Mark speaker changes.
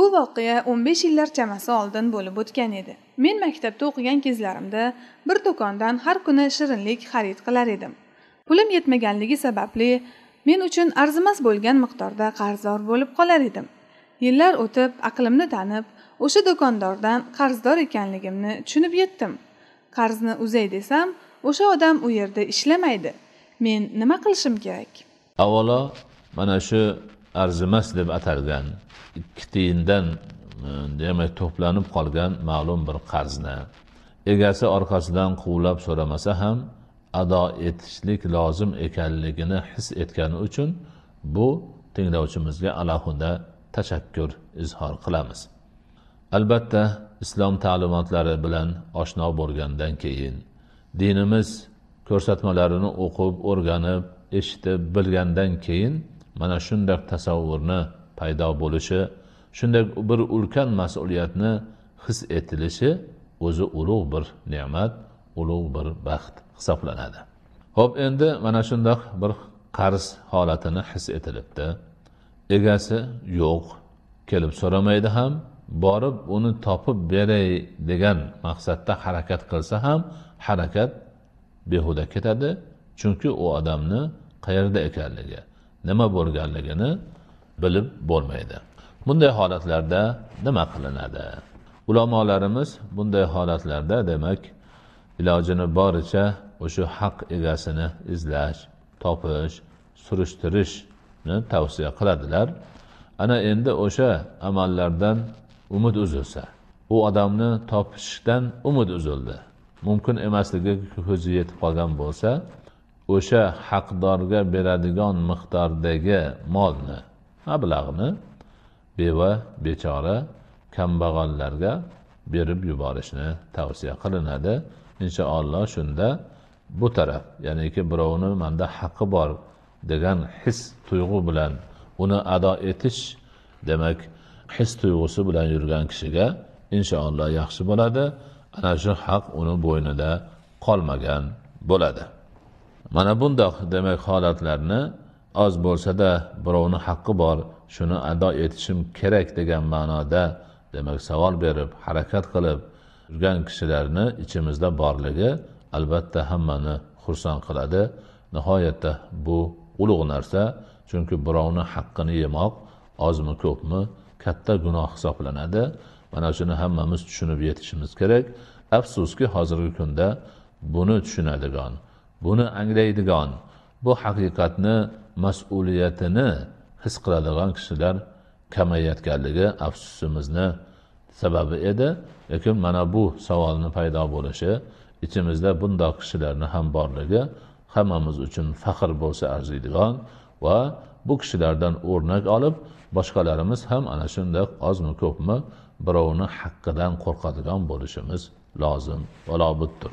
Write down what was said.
Speaker 1: bu voqea 15 yillar chamasi oldin bo'lib o'tgan edi men maktabda o'qigan kezlarimda bir do'kondan har kuni shirinlik xarid qilar edim pulim yetmaganligi sababli men uchun arzimas bo'lgan miqdorda qarzdor bo'lib qolar edim yillar o'tib aqlimni tanib o'sha do'kondordan qarzdor ekanligimni tushunib yetdim qarzni uzay desam o'sha odam u yerda ishlamaydi men nima qilishim kerak
Speaker 2: avvalo mana shu arzimas deb atalgan ikki tiyindan e, demak to'planib qolgan ma'lum bir qarzni egasi orqasidan quvlab so'ramasa ham ado etishlik lozim ekanligini his etgani uchun bu tinglovchimizga alohida tashakkur izhor qilamiz albatta islom ta'limotlari bilan oshno bo'lgandan keyin dinimiz ko'rsatmalarini o'qib o'rganib eshitib bilgandan keyin mana shundoq tasavvurni paydo bo'lishi shunday bir ulkan mas'uliyatni his etilishi o'zi ulug' bir ne'mat ulug' bir baxt hisoblanadi ho'p endi mana shundoq bir qarz holatini his etilibdi egasi yo'q kelib so'ramaydi ham borib uni topib beray degan maqsadda harakat qilsa ham harakat behuda ketadi chunki u odamni qayerda ekanligi nima bo'lganligini bilib bo'lmaydi bunday holatlarda nima qilinadi ulamolarimiz bunday holatlarda demak ilojini boricha o'sha haq egasini izlash topish surishtirishni tavsiya qiladilar ana endi o'sha amallardan umid uzilsa u odamni topishdan umid uzildi mumkin emasligi ko'zi yetib qolgan bo'lsa o'sha haqdorga beradigan miqdordagi molni mablag'ni beva bechora kambag'allarga berib yuborishni tavsiya qilinadi inshaalloh shunda bu taraf ya'niki birovni manda haqqi bor degan his tuyg'u bilan uni ado etish demak his tuyg'usi bilan yurgan kishiga inshaalloh yaxshi bo'ladi ana shu haq uni bo'ynida qolmagan bo'ladi mana bundoq demak holatlarni oz bo'lsada birovni haqqi bor shuni ado etishim kerak degan ma'noda demak savol berib harakat qilib yurgan kishilarni ichimizda borligi albatta hammani xursand qiladi nihoyatda bu ulug' narsa chunki birovni haqqini yemoq ozmi ko'pmi katta gunoh hisoblanadi mana shuni hammamiz tushunib yetishimiz kerak afsuski hozirgi kunda buni tushunadigan buni anglaydigan bu haqiqatni mas'uliyatini his qiladigan kishilar kamayayotganligi afsusimizni sababi edi lekin mana bu savolni paydo bo'lishi ichimizda bundoq kishilarni ham borligi hammamiz uchun faxr bo'lsa arziydigan va bu kishilardan o'rnak olib boshqalarimiz ham ana shunday ozmi ko'pmi birovni haqqidan qo'rqadigan bo'lishimiz lozim va lobuddir